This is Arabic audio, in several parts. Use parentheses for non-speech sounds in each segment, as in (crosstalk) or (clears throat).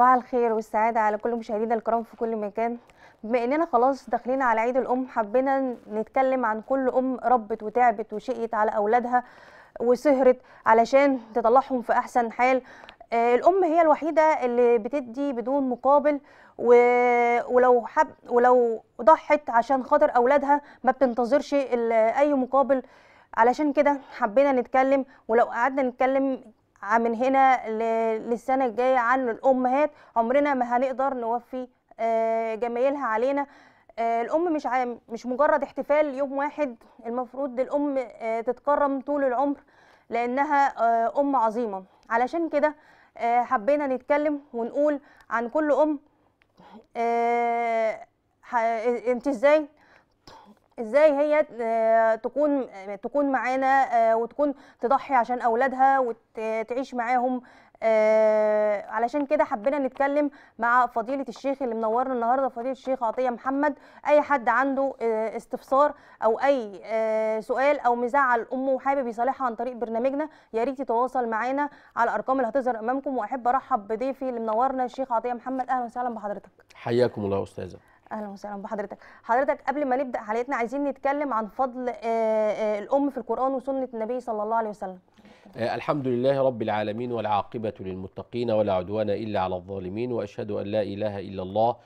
صباح الخير والسعادة على كل مشاهدينا الكرام في كل مكان بما اننا خلاص داخلين على عيد الام حبينا نتكلم عن كل ام ربت وتعبت وشقيت على اولادها وسهرت علشان تطلعهم في احسن حال آه، الام هي الوحيده اللي بتدي بدون مقابل و... ولو حب ولو ضحت عشان خاطر اولادها ما بتنتظرش اي مقابل علشان كده حبينا نتكلم ولو قعدنا نتكلم من هنا للسنه الجايه عن الامهات عمرنا ما هنقدر نوفي آه، جمايلها علينا آه، الام مش مش مجرد احتفال يوم واحد المفروض الام آه، تتكرم طول العمر لانها ام عظيمه علشان كده حبينا نتكلم ونقول عن كل ام انت ازاي ازاي هي آه، تكون آه، تكون معانا آه، وتكون تضحي عشان اولادها وتعيش معاهم آه علشان كده حبينا نتكلم مع فضيله الشيخ اللي منورنا النهارده فضيله الشيخ عطيه محمد اي حد عنده آه استفسار او اي آه سؤال او مزعل امه وحابب يصالحها عن طريق برنامجنا يا ريت يتواصل معانا على الارقام اللي هتظهر امامكم واحب ارحب بضيفي اللي منورنا الشيخ عطيه محمد اهلا وسهلا بحضرتك حياكم الله استاذه اهلا وسهلا بحضرتك حضرتك قبل ما نبدا حلقتنا عايزين نتكلم عن فضل آه، آه، الام في القران وسنه النبي صلى الله عليه وسلم آه، الحمد لله رب العالمين والعاقبه للمتقين ولا عدوان الا على الظالمين واشهد ان لا اله الا الله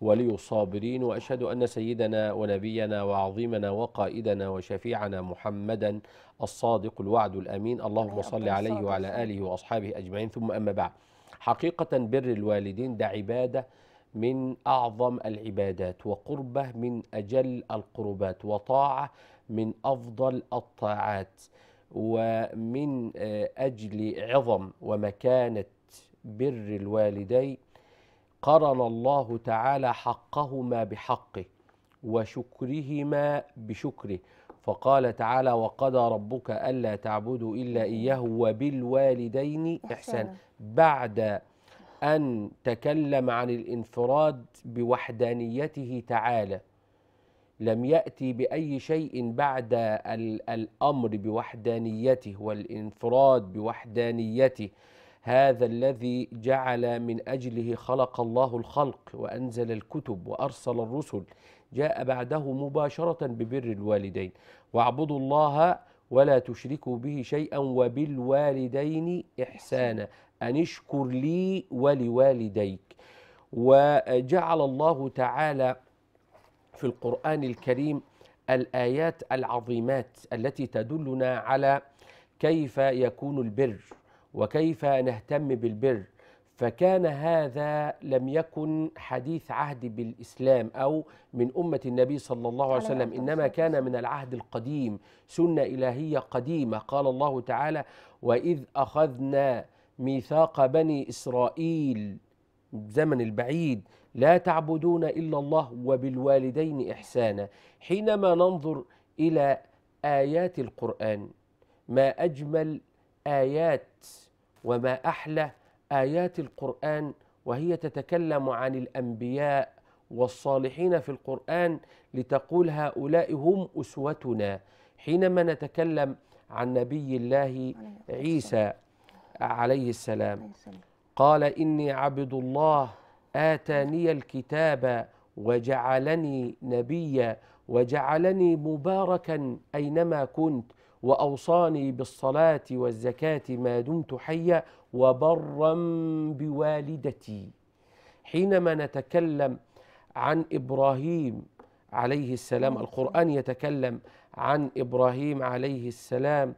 ولي الصابرين واشهد ان سيدنا ونبينا وعظيمنا وقائدنا وشفيعنا محمدا الصادق الوعد الامين اللهم صل عليه وعلى اله واصحابه اجمعين ثم اما بعد حقيقه بر الوالدين ده عباده من اعظم العبادات وقربه من اجل القربات وطاعه من افضل الطاعات ومن آه، اجل عظم ومكانه بر الوالدين قرن الله تعالى حقهما بحقه وشكرهما بشكره فقال تعالى وقضى ربك الا تعبدوا الا اياه وبالوالدين احسانا بعد أن تكلم عن الانفراد بوحدانيته تعالى لم يأتي بأي شيء بعد الأمر بوحدانيته والانفراد بوحدانيته هذا الذي جعل من أجله خلق الله الخلق وأنزل الكتب وأرسل الرسل جاء بعده مباشرة ببر الوالدين واعبدوا الله ولا تشركوا به شيئا وبالوالدين إحسانا أن اشكر لي ولوالديك وجعل الله تعالى في القرآن الكريم الآيات العظيمات التي تدلنا على كيف يكون البر وكيف نهتم بالبر فكان هذا لم يكن حديث عهد بالإسلام أو من أمة النبي صلى الله عليه وسلم إنما كان من العهد القديم سنة إلهية قديمة قال الله تعالى وإذ أخذنا ميثاق بني إسرائيل زمن البعيد لا تعبدون إلا الله وبالوالدين إحسانا حينما ننظر إلى آيات القرآن ما أجمل آيات وما أحلى ايات القران وهي تتكلم عن الانبياء والصالحين في القران لتقول هؤلاء هم اسوتنا حينما نتكلم عن نبي الله عيسى عليه السلام قال اني عبد الله اتاني الكتاب وجعلني نبيا وجعلني مباركا اينما كنت وأوصاني بالصلاة والزكاة ما دمت حيا وبرا بوالدتي حينما نتكلم عن إبراهيم عليه السلام القرآن يتكلم عن إبراهيم عليه السلام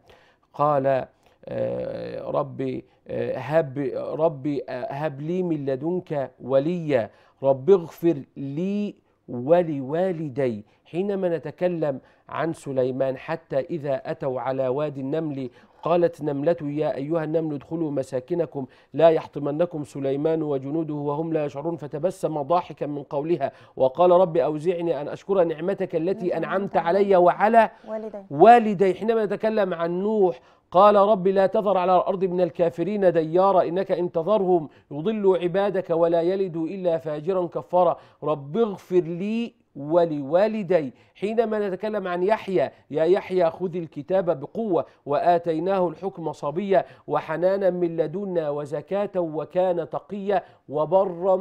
قال آه، ربي آه، هب ربي آه، هب لي من لدنك وليا رب اغفر لي ولوالدي حينما نتكلم عن سليمان حتى إذا أتوا على وادي النمل قالت نملة يا أيها النمل ادخلوا مساكنكم لا يحطمنكم سليمان وجنوده وهم لا يشعرون فتبسم ضاحكا من قولها وقال رب أوزعني أن أشكر نعمتك التي أنعمت علي وعلى والدي حينما نتكلم عن نوح قال رب لا تذر على الأرض من الكافرين ديارا إنك إن تذرهم يضلوا عبادك ولا يلدوا إلا فاجرا كفارا رب اغفر لي ولوالدي حينما نتكلم عن يحيى يا يحيى خذ الكتاب بقوة وآتيناه الحكم صبيا وحنانا من لدنا وزكاة وكان تقيا وبرا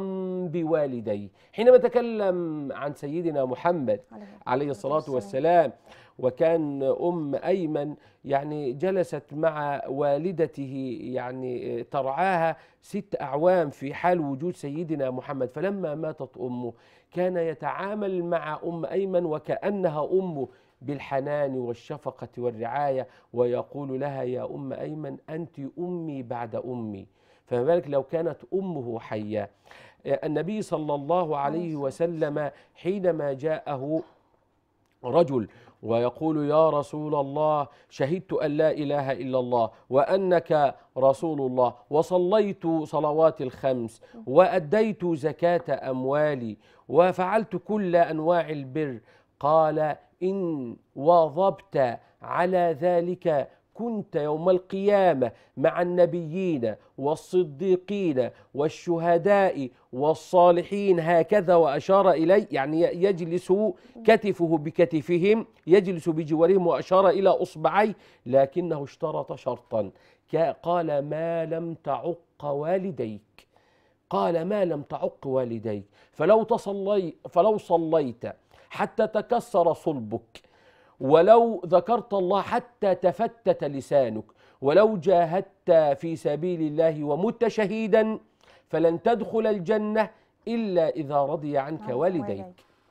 بوالدي حينما نتكلم عن سيدنا محمد عليه الصلاة والسلام وكان أم أيمن يعني جلست مع والدته يعني ترعاها ست أعوام في حال وجود سيدنا محمد فلما ماتت أمه كان يتعامل مع أم أيمن وكأنها أمه بالحنان والشفقة والرعاية ويقول لها يا أم أيمن أنت أمي بعد أمي فما بالك لو كانت أمه حية النبي صلى الله عليه وسلم حينما جاءه رجل ويقول يا رسول الله شهدت أن لا إله إلا الله وأنك رسول الله وصليت صلوات الخمس وأديت زكاة أموالي وفعلت كل أنواع البر قال إن واظبت على ذلك كنت يوم القيامة مع النبيين والصديقين والشهداء والصالحين هكذا وأشار إلي يعني يجلس كتفه بكتفهم يجلس بجوارهم وأشار إلى أصبعي لكنه اشترط شرطا قال ما لم تعق والديك قال ما لم تعق والديك فلو تصلي فلو صليت حتى تكسر صلبك ولو ذكرت الله حتى تفتت لسانك ولو جاهدت في سبيل الله ومت شهيدا فلن تدخل الجنة إلا إذا رضي عنك والديك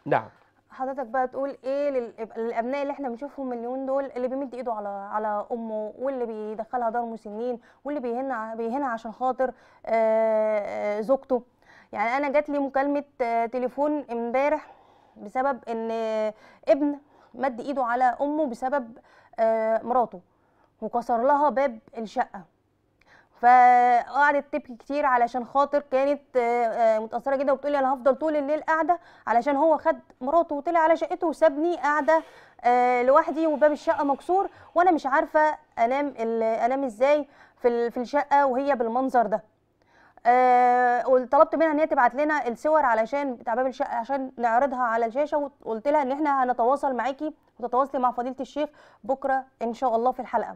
نعم حضرتك بقى تقول ايه للابناء اللي احنا بنشوفهم مليون دول اللي بيمد ايده على على امه واللي بيدخلها دار مسنين واللي بيهن بيهنها عشان خاطر زوجته يعني انا جات لي مكالمه تليفون امبارح بسبب ان ابن مد ايده على امه بسبب آه، مراته وكسر لها باب الشقه فقعدت تبكي كتير علشان خاطر كانت آه، آه، متاثره جدا وبتقولي انا هفضل طول الليل قاعده علشان هو خد مراته وطلع على شقته وسابني قاعده لوحدي وباب الشقه مكسور وانا مش عارفه انام انام ازاي في الشقه وهي بالمنظر ده آه، وطلبت منها ان هي تبعت لنا الصور علشان بتاع باب الشقه عشان نعرضها على الشاشه وقلت لها ان احنا هنتواصل معاكي وتتواصلي مع فضيله الشيخ بكره ان شاء الله في الحلقه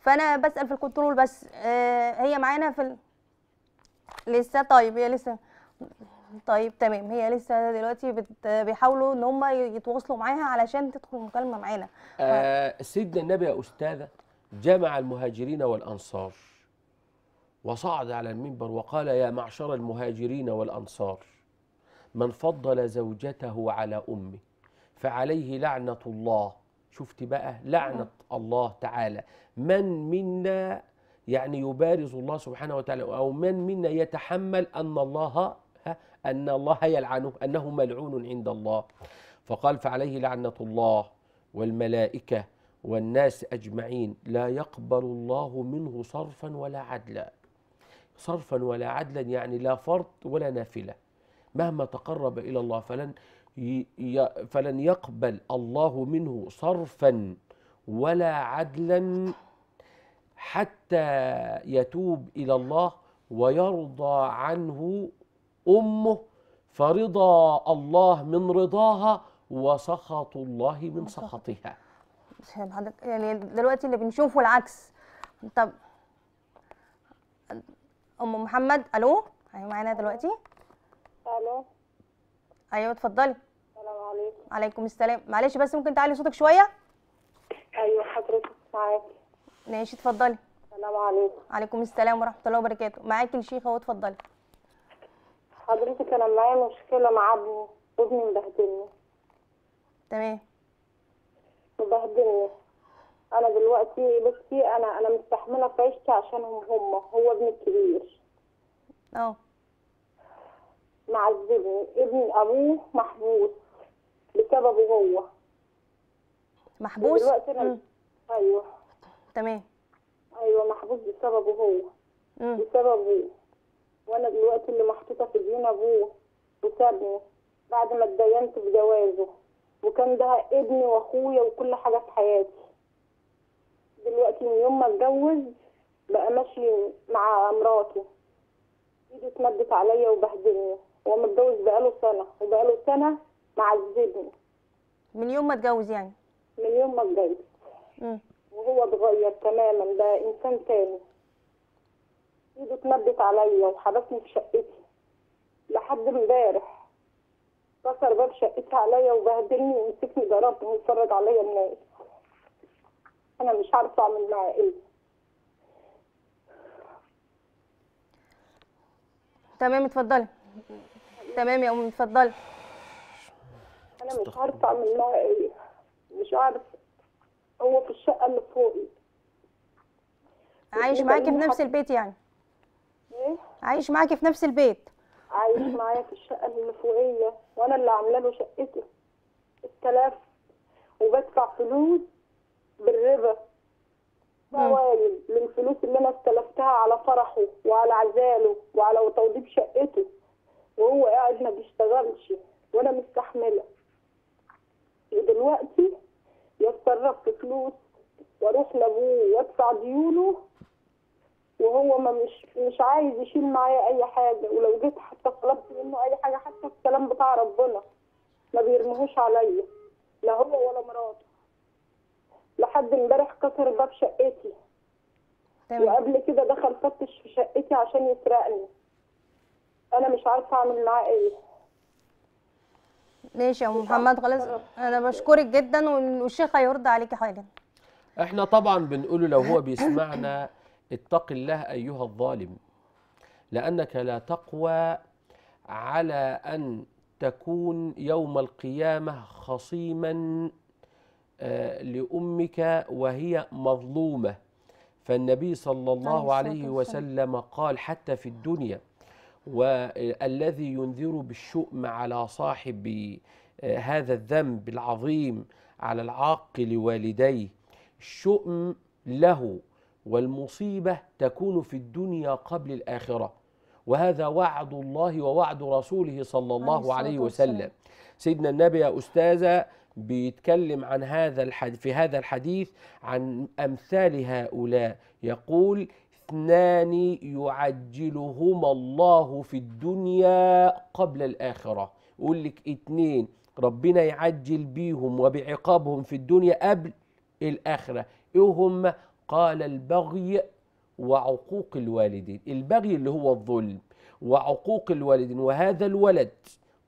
فانا بسال في الكنترول بس آه، هي معانا في ال... لسه طيب هي لسه طيب تمام هي لسه دلوقتي بت... بيحاولوا ان هم يتواصلوا معاها علشان تدخل مكالمه معانا آه سيدنا النبي يا استاذه جمع المهاجرين والانصار وصعد على المنبر وقال يا معشر المهاجرين والأنصار من فضل زوجته على أمه فعليه لعنة الله شفت بقى لعنة الله تعالى من منا يعني يبارز الله سبحانه وتعالى أو من منا يتحمل أن الله أن الله يلعنه أنه ملعون عند الله فقال فعليه لعنة الله والملائكة والناس أجمعين لا يقبل الله منه صرفا ولا عدلا صرفا ولا عدلا يعني لا فرض ولا نافله مهما تقرب الى الله فلن فلن يقبل الله منه صرفا ولا عدلا حتى يتوب الى الله ويرضى عنه امه فرضا الله من رضاها وسخط الله من سخطها يعني دلوقتي اللي بنشوفه العكس طب ام محمد الو ايوه معانا دلوقتي الو ايوه اتفضلي السلام عليكم عليكم السلام معلش بس ممكن تعلي صوتك شويه ايوه حضرتك معاكي ماشي اتفضلي السلام عليكم عليكم السلام ورحمه الله وبركاته معاكي الشيخه واتفضلي حضرتك انا معايا مشكله مع ابني ابني مبهدلني تمام مبهدلني انا دلوقتي بصي انا انا مستحمله في عيشتي عشانهم هم هو ابني الكبير اه معذبني ابن ابوه محبوس بسببه هو محبوس دلوقتي انا م. ايوه تمام ايوه محبوس بسببه هو م. بسببه وانا دلوقتي اللي محطوطه في دين ابوه وسابني بعد ما اتدينت بجوازه وكان ده ابني واخويا وكل حاجه في حياتي دلوقتي من يوم ما اتجوز بقى ماشي مع مراتي ايده اتمدت عليا وبهدلني هو متجوز بقاله سنه وبقاله سنه معذبني من يوم ما اتجوز يعني من يوم ما اتجوز وهو اتغير تماما بقى انسان تاني ايده اتمدت عليا وحبسني في شقتي لحد امبارح كسر باب شقتي عليا وبهدلني ومسكني ضربني واتفرج عليا الناس انا مش عارفه اعمل معاه ايه تمام اتفضلي تمام يا امي اتفضلي انا مش عارفه اعمل لها ايه مش عارفه هو في الشقه اللي فوقي عايش إيه معاكي في إيه نفس البيت يعني ايه عايش معاكي في نفس البيت عايش معايا في الشقه اللي فوقيه وانا اللي عامله له شقته 6000 وبدفع فلوس بالربا فوائل آه. من فلوس اللي انا استلفتها على فرحه وعلى عزاله وعلى توضيب شقته وهو قاعد ما بيشتغلش وانا مستحمله ودلوقتي يتصرف في فلوس واروح لابوه وادفع ديونه وهو ما مش مش عايز يشيل معايا اي حاجه ولو جيت حتى طلبت منه اي حاجه حتى الكلام بتاع ربنا ما بيرميهوش عليا لا هو ولا مراته لحد امبارح كسر باب شقتي تمام وقبل كده دخل فتش في شقتي عشان يسرقني انا مش عارفه اعمل معاه ايه ماشي يا محمد خلاص انا بشكرك جدا والشيخ هيرد عليكي حالا احنا طبعا بنقوله لو هو بيسمعنا اتق الله ايها الظالم لانك لا تقوى على ان تكون يوم القيامه خصيما آه، لأمك وهي مظلومة فالنبي صلى الله عليه وسلم قال حتى في الدنيا والذي ينذر بالشؤم على صاحب آه، هذا الذنب العظيم على العاق لوالديه الشؤم له والمصيبة تكون في الدنيا قبل الآخرة وهذا وعد الله ووعد رسوله صلى الله عليه وسلم سيدنا النبي يا أستاذة بيتكلم عن هذا الحديث في هذا الحديث عن أمثال هؤلاء يقول اثنان يعجلهما الله في الدنيا قبل الآخرة يقول لك اثنين ربنا يعجل بيهم وبعقابهم في الدنيا قبل الآخرة إيه هم قال البغي وعقوق الوالدين البغي اللي هو الظلم وعقوق الوالدين وهذا الولد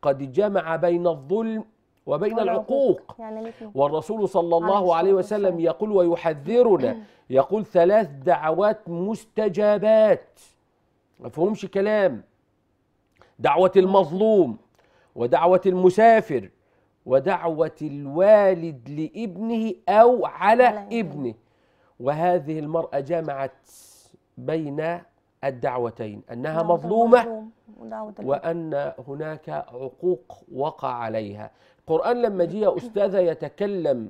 قد جمع بين الظلم وبين العقوق يعني والرسول صلى الله عليه وسلم يقول ويحذرنا (clears throat) يقول ثلاث دعوات مستجابات ما فهمش كلام دعوة المظلوم ودعوة المسافر ودعوة الوالد لابنه أو على, على ابنه وهذه المرأة جمعت بين الدعوتين أنها مظلومة وأن هناك عقوق وقع عليها القرآن لما جه يا أستاذة يتكلم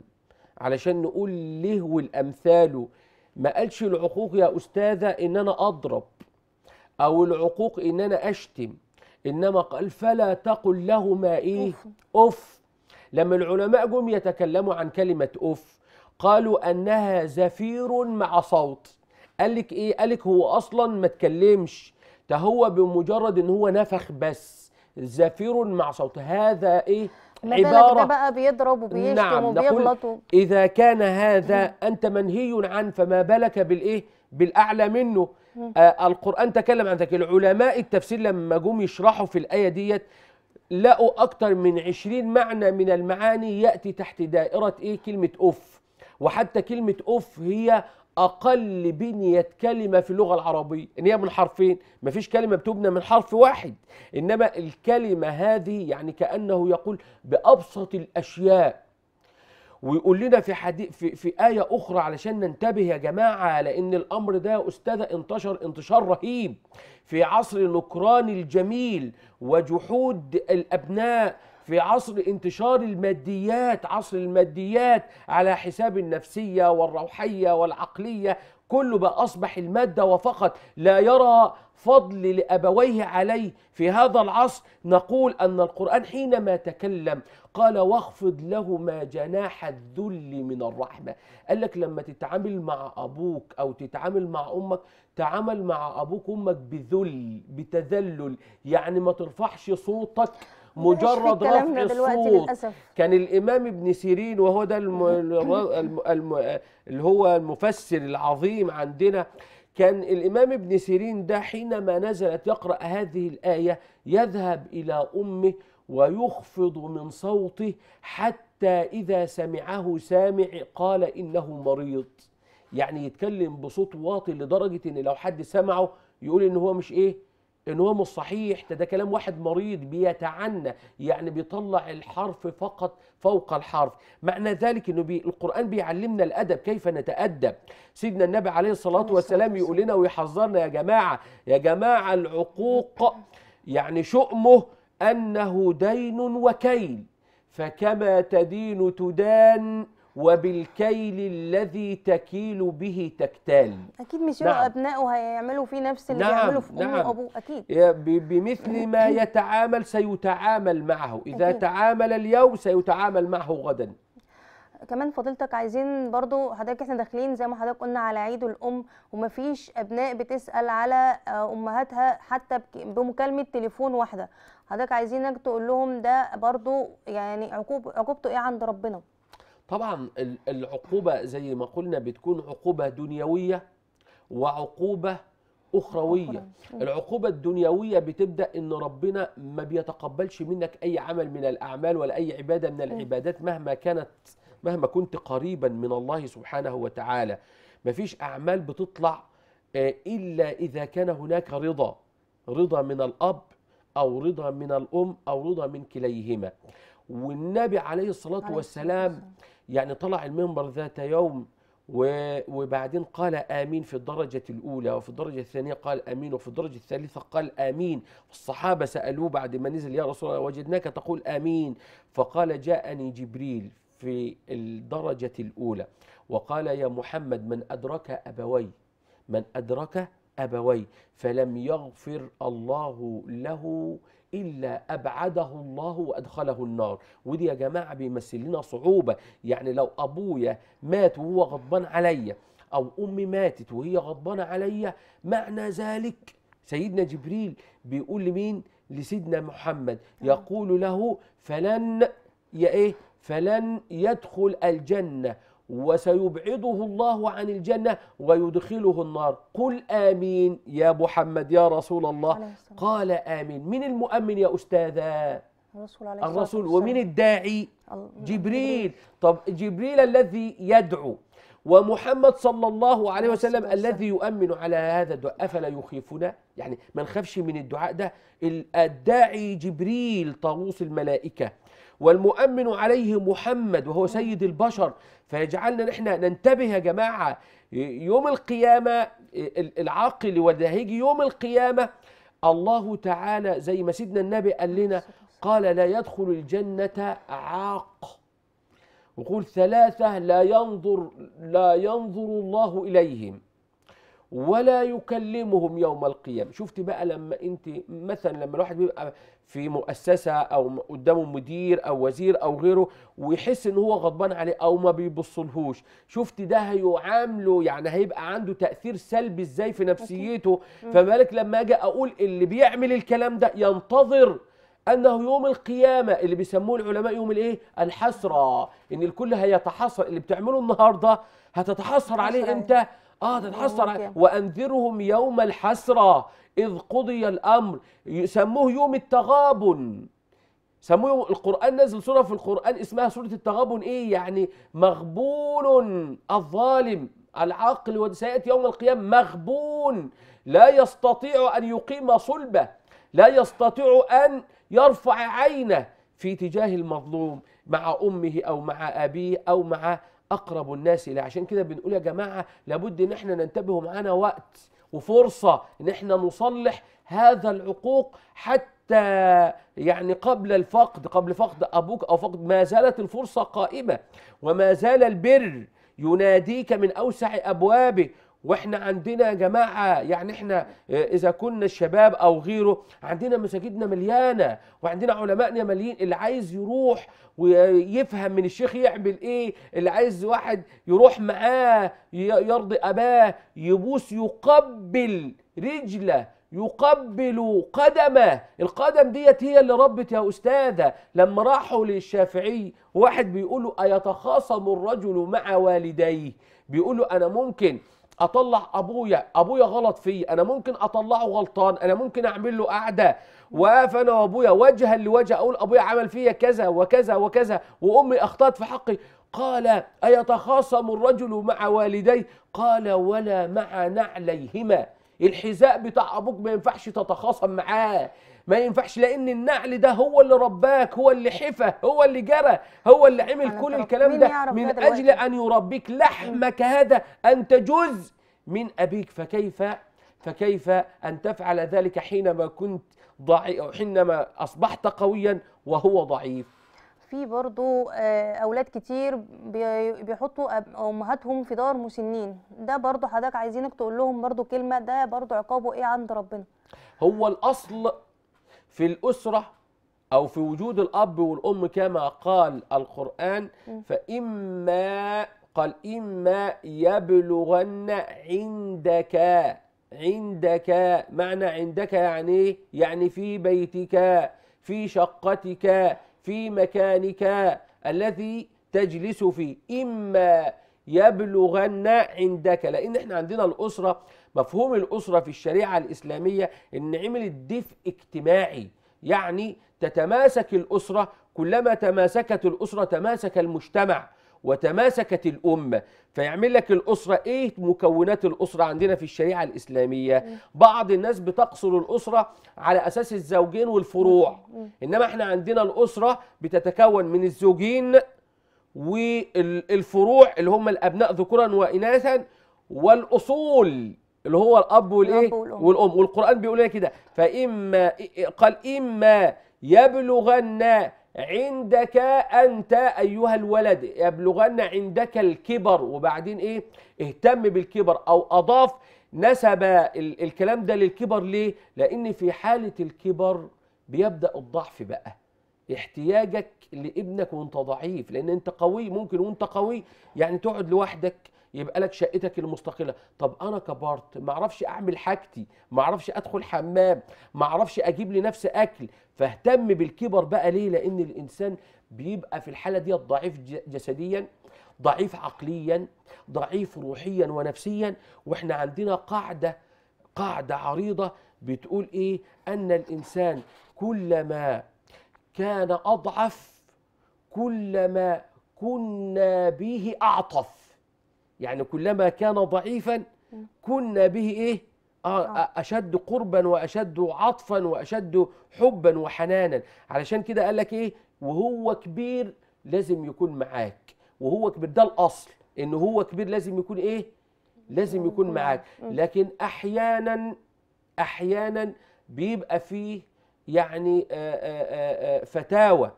علشان نقول له والأمثال ما قالش العقوق يا أستاذة إن أنا أضرب أو العقوق إن أنا أشتم إنما قال فلا تقل لهما إيه أف لما العلماء جم يتكلموا عن كلمة أف قالوا أنها زفير مع صوت قال لك إيه قال لك هو أصلا ما تكلمش ده هو بمجرد إن هو نفخ بس زفير مع صوت هذا إيه عبارة ده بقى بيضرب وبيشتم نعم وبيغلط و... إذا كان هذا أنت منهي عنه فما بالك بالإيه بالأعلى منه آه القرآن تكلم عن ذلك العلماء التفسير لما جم يشرحوا في الآية ديت لقوا أكتر من عشرين معنى من المعاني يأتي تحت دائرة إيه كلمة أف وحتى كلمة أف هي اقل بنيه كلمه في اللغه العربيه ان هي من حرفين ما فيش كلمه بتبنى من حرف واحد انما الكلمه هذه يعني كانه يقول بابسط الاشياء ويقول لنا في حديث في, في ايه اخرى علشان ننتبه يا جماعه لان الامر ده استاذه انتشر انتشار رهيب في عصر نكران الجميل وجحود الابناء في عصر انتشار الماديات عصر الماديات على حساب النفسية والروحية والعقلية كله بقى أصبح المادة وفقط لا يرى فضل لأبويه عليه في هذا العصر نقول أن القرآن حينما تكلم قال واخفض لهما جناح الذل من الرحمة قال لك لما تتعامل مع أبوك أو تتعامل مع أمك تعامل مع أبوك أمك بذل بتذلل يعني ما ترفعش صوتك مجرد رفع الصوت للأسف. كان الامام ابن سيرين وهو ده الم... الم... الم... اللي هو المفسر العظيم عندنا كان الإمام ابن سيرين ده حينما نزلت يقرأ هذه الآية يذهب إلى أمه ويخفض من صوته حتى إذا سمعه سامع قال إنه مريض يعني يتكلم بصوت واطي لدرجة إن لو حد سمعه يقول إن هو مش إيه ان هو مش صحيح ده, ده كلام واحد مريض بيتعنى يعني بيطلع الحرف فقط فوق الحرف معنى ذلك انه بي القران بيعلمنا الادب كيف نتادب سيدنا النبي عليه الصلاه والسلام يقول لنا ويحذرنا يا جماعه يا جماعه العقوق يعني شؤمه انه دين وكيل فكما تدين تدان وبالكيل الذي تكيل به تكتال اكيد مش نعم. ابنائه هيعملوا فيه نفس اللي نعم. يعملوا في امه نعم. وابوه اكيد بمثل ما يتعامل سيتعامل معه اذا أكيد. تعامل اليوم سيتعامل معه غدا كمان فضيلتك عايزين برضو حضرتك احنا داخلين زي ما حضرتك قلنا على عيد الام ومفيش ابناء بتسال على آه، امهاتها حتى بمكالمه تليفون واحده حضرتك عايزينك تقول لهم ده برضو يعني عقوب عقوبته ايه عند ربنا طبعا العقوبة زي ما قلنا بتكون عقوبة دنيوية وعقوبة أخروية العقوبة الدنيوية بتبدأ أن ربنا ما بيتقبلش منك أي عمل من الأعمال ولا أي عبادة من العبادات مهما كانت مهما كنت قريبا من الله سبحانه وتعالى مفيش أعمال بتطلع آه، إلا إذا كان هناك رضا رضا من الأب أو رضا من الأم أو رضا من كليهما والنبي عليه الصلاة والسلام يعني طلع المنبر ذات يوم وبعدين قال آمين في الدرجة الأولى وفي الدرجة الثانية قال آمين وفي الدرجة الثالثة قال آمين الصحابة سألوه بعد ما نزل يا رسول الله وجدناك تقول آمين فقال جاءني جبريل في الدرجة الأولى وقال يا محمد من أدرك أبوي من أدرك أبوي فلم يغفر الله له إلا أبعده الله وأدخله النار ودي يا جماعة بيمثل لنا صعوبة يعني لو أبويا مات وهو غضبان عليا أو أمي ماتت وهي غضبانة عليا معنى ذلك سيدنا جبريل بيقول لمين لسيدنا محمد نعم. يقول له فلن يا إيه فلن يدخل الجنة وسيبعده الله عن الجنة ويدخله النار قل آمين يا محمد يا رسول الله قال آمين من المؤمن يا أستاذة الرسول, عليه الرسول ومن الداعي جبريل طب جبريل الذي يدعو ومحمد صلى الله عليه وسلم الذي يؤمن على هذا الدعاء أفلا يخيفنا يعني ما نخافش من الدعاء ده الداعي جبريل طاووس الملائكة والمؤمن عليه محمد وهو سيد البشر فيجعلنا نحن ننتبه يا جماعة يوم القيامة العاقل والذهيج هيجي يوم القيامة الله تعالى زي ما سيدنا النبي قال لنا قال لا يدخل الجنة عاق وقول ثلاثة لا ينظر لا ينظر الله إليهم ولا يكلمهم يوم القيامة شفت بقى لما أنت مثلا لما الواحد بيبقى في مؤسسة أو قدامه مدير أو وزير أو غيره ويحس إن هو غضبان عليه أو ما بيبصلهوش شفت ده هيعامله يعني هيبقى عنده تأثير سلبي إزاي في نفسيته فما بالك لما أجي أقول اللي بيعمل الكلام ده ينتظر انه يوم القيامه اللي بيسموه العلماء يوم الايه الحسره ان الكل هيتحسر اللي بتعمله النهارده هتتحسر عليه انت اه تتحسر وانذرهم يوم الحسره اذ قضي الامر يسموه يوم التغابن سموه القرآن نزل سورة في القرآن اسمها سورة التغابن إيه يعني مغبون الظالم العاقل وسيأتي يوم القيامة مغبون لا يستطيع أن يقيم صلبه لا يستطيع أن يرفع عينه في تجاه المظلوم مع أمه أو مع أبيه أو مع اقرب الناس اليه عشان كده بنقول يا جماعه لابد ان احنا ننتبه معانا وقت وفرصه ان احنا نصلح هذا العقوق حتى يعني قبل الفقد قبل فقد ابوك او فقد ما زالت الفرصه قائمه وما زال البر يناديك من اوسع ابوابه واحنا عندنا يا جماعه يعني احنا آه، اذا كنا الشباب او غيره عندنا مساجدنا مليانه وعندنا علمائنا مليين اللي عايز يروح ويفهم من الشيخ يعمل ايه اللي عايز واحد يروح معاه يرضي اباه يبوس يقبل رجله يقبل قدمه القدم ديت هي اللي ربت يا أستاذة لما راحوا للشافعي واحد بيقول له أيتخاصم الرجل مع والديه بيقول له أنا ممكن اطلع ابويا ابويا غلط فيه انا ممكن اطلعه غلطان انا ممكن اعمل له قعده واقف انا وابويا وجها لوجه اقول ابويا عمل فيا كذا وكذا وكذا وامي اخطات في حقي قال ايتخاصم الرجل مع والديه قال ولا مع نعليهما الحذاء بتاع ابوك ما ينفعش تتخاصم معاه ما ينفعش لان النعل ده هو اللي رباك هو اللي حفى هو اللي جرى هو اللي عمل كل الكلام ده من اجل دلوقتي. ان يربيك لحمك هذا انت جزء من ابيك فكيف فكيف ان تفعل ذلك حينما كنت ضعيف حينما اصبحت قويا وهو ضعيف في برضو آه، اولاد كتير بيحطوا امهاتهم في دار مسنين ده برضو حضرتك عايزينك تقول لهم برضو كلمه ده برضو عقابه ايه عند ربنا هو الاصل في الأسرة أو في وجود الأب والأم كما قال القرآن فإما قال إما يبلغن عندك عندك معنى عندك يعني إيه؟ يعني في بيتك في شقتك في مكانك الذي تجلس فيه إما يبلغن عندك لأن احنا عندنا الأسرة مفهوم الأسرة في الشريعة الإسلامية إن عملت دفء اجتماعي يعني تتماسك الأسرة كلما تماسكت الأسرة تماسك المجتمع وتماسكت الأمة فيعمل لك الأسرة إيه مكونات الأسرة عندنا في الشريعة الإسلامية بعض الناس بتقصر الأسرة على أساس الزوجين والفروع إنما إحنا عندنا الأسرة بتتكون من الزوجين والفروع اللي هم الأبناء ذكورا وإناثا والأصول اللي هو الاب والايه والام والقران بيقول إيه كده فاما إيه، قال اما يبلغن عندك انت ايها الولد يبلغن عندك الكبر وبعدين ايه اهتم بالكبر او اضاف نسب الكلام ده للكبر ليه لان في حاله الكبر بيبدا الضعف بقى احتياجك لابنك وانت ضعيف لان انت قوي ممكن وانت قوي يعني تقعد لوحدك يبقى لك شقتك المستقله طب انا كبرت ما اعرفش اعمل حاجتي ما اعرفش ادخل حمام ما اعرفش اجيب لنفسي اكل فاهتم بالكبر بقى ليه لان الانسان بيبقى في الحاله دي ضعيف جسديا ضعيف عقليا ضعيف روحيا ونفسيا واحنا عندنا قاعده قاعده عريضه بتقول ايه ان الانسان كلما كان اضعف كلما كنا به اعطف يعني كلما كان ضعيفا كنا به إيه آه، آه. أشد قربا وأشد عطفا وأشد حبا وحنانا علشان كده قال لك إيه وهو كبير لازم يكون معاك وهو كبير ده الأصل إن هو كبير لازم يكون إيه لازم يكون معاك لكن أحيانا أحيانا بيبقى فيه يعني آه، فتاوى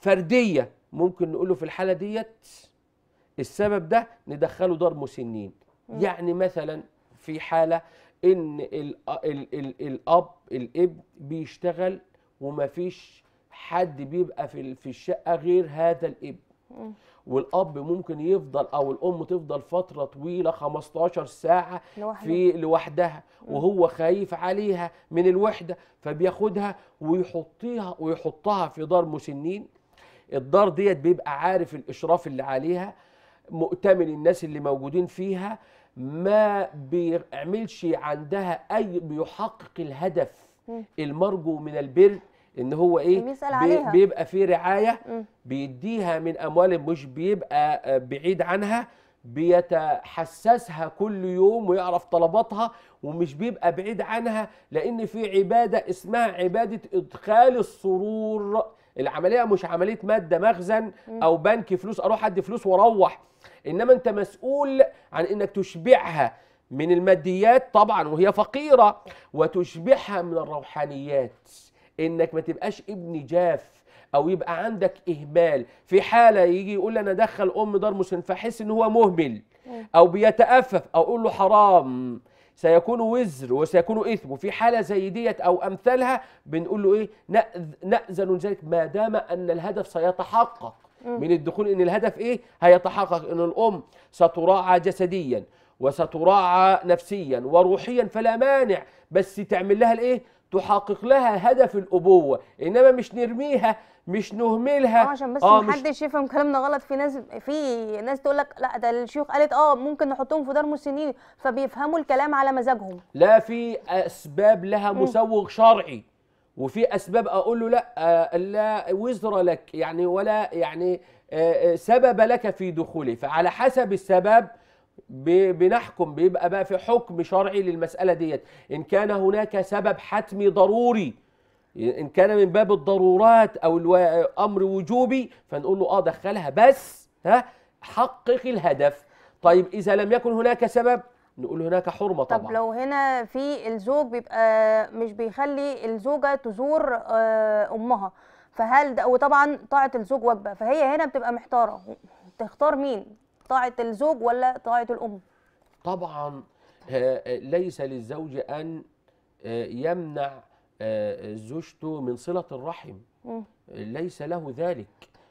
فردية ممكن نقوله في الحالة ديت السبب ده ندخله دار مسنين يعني مثلا في حاله ان ال الاب الابن بيشتغل ومفيش حد بيبقى في في الشقه غير هذا الابن والاب ممكن يفضل او الام تفضل فتره طويله 15 ساعه في لوحدها وهو خايف عليها من الوحده فبياخدها ويحطيها ويحطها في دار مسنين الدار ديت بيبقى عارف الاشراف اللي عليها مؤتمن الناس اللي موجودين فيها ما بيعملش عندها اي بيحقق الهدف المرجو من البر ان هو ايه بي بيبقى فيه رعايه بيديها من اموال مش بيبقى آه، بعيد عنها بيتحسسها كل يوم ويعرف طلباتها ومش بيبقى بعيد عنها لان في عباده اسمها عباده ادخال السرور العمليه مش عمليه ماده مخزن او بنك فلوس اروح ادي فلوس واروح انما انت مسؤول عن انك تشبعها من الماديات طبعا وهي فقيره وتشبعها من الروحانيات انك ما تبقاش ابن جاف او يبقى عندك اهمال في حاله يجي يقول انا ادخل ام دار مسن فاحس ان هو مهمل او بيتأفف او اقول له حرام سيكون وزر وسيكون إثم وفي حالة زي ديت أو أمثالها بنقول له إيه نأذن ذلك ما دام أن الهدف سيتحقق من الدخول ان الهدف ايه هيتحقق ان الام ستراعى جسديا وستراعى نفسيا وروحيا فلا مانع بس تعمل لها الايه تحقق لها هدف الابوه انما مش نرميها مش نهملها اه عشان بس آه محدش يفهم كلامنا غلط في ناس في ناس تقول لك لا ده الشيوخ قالت اه ممكن نحطهم في دار مسنين فبيفهموا الكلام على مزاجهم لا في اسباب لها مسوغ شرعي وفي اسباب اقول له لا آه، لا وزر لك يعني ولا يعني آه، آه، سبب لك في دخوله فعلى حسب السبب بنحكم بيبقى بقى في حكم شرعي للمساله ديت ان كان هناك سبب حتمي ضروري إن كان من باب الضرورات أو أمر وجوبي فنقول له آه دخلها بس ها حقق الهدف طيب إذا لم يكن هناك سبب نقول هناك حرمه طبعا طب لو هنا في الزوج بيبقى مش بيخلي الزوجه تزور آه، امها فهل ده وطبعا طاعه الزوج واجبه فهي هنا بتبقى محتاره تختار مين طاعه الزوج ولا طاعه الام طبعا آه، آه، ليس للزوج ان يمنع زوجته من صلة الرحم ليس له ذلك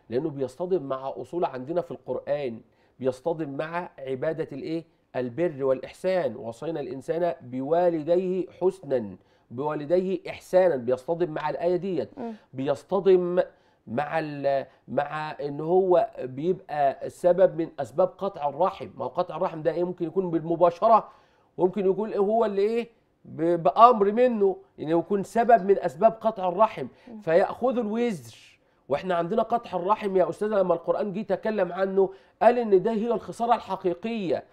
لأنه بيصطدم مع أصول عندنا في القرآن بيصطدم مع عبادة الإيه؟ البر والإحسان وصينا الإنسان بوالديه حسنا بوالديه إحسانا بيصطدم مع الآية ديت بيصطدم مع مع ان هو بيبقى سبب من اسباب قطع الرحم ما هو قطع الرحم ده ايه ممكن يكون بالمباشره وممكن يكون هو اللي ايه بامر منه انه يكون سبب من اسباب قطع الرحم فياخذ الوزر واحنا عندنا قطع الرحم يا استاذ لما القران جه تكلم عنه قال ان ده هي الخساره الحقيقيه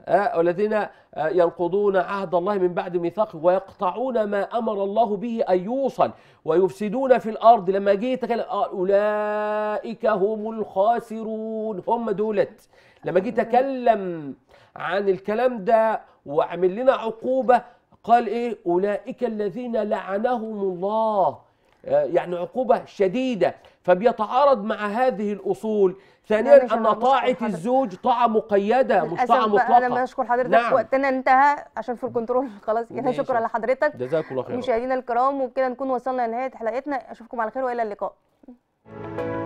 أه، الذين أه، ينقضون عهد الله من بعد ميثاقه ويقطعون ما امر الله به ان يوصل ويفسدون في الارض لما جه يتكلم آه، اولئك هم الخاسرون هم دولت لما جه تكلم عن الكلام ده وعمل لنا عقوبه قال إيه أولئك الذين لعنهم الله آه، يعني عقوبة شديدة فبيتعارض مع هذه الأصول ثانيا أن طاعة الزوج طاعة مقيدة مش طاعة مطلقة أنا بشكر حضرتك نعم. وقتنا انتهى عشان في الكنترول (laughs) خلاص يعني شكرا لحضرتك جزاك الله خير مشاهدينا الكرام وبكده نكون وصلنا لنهاية حلقتنا أشوفكم على خير وإلى اللقاء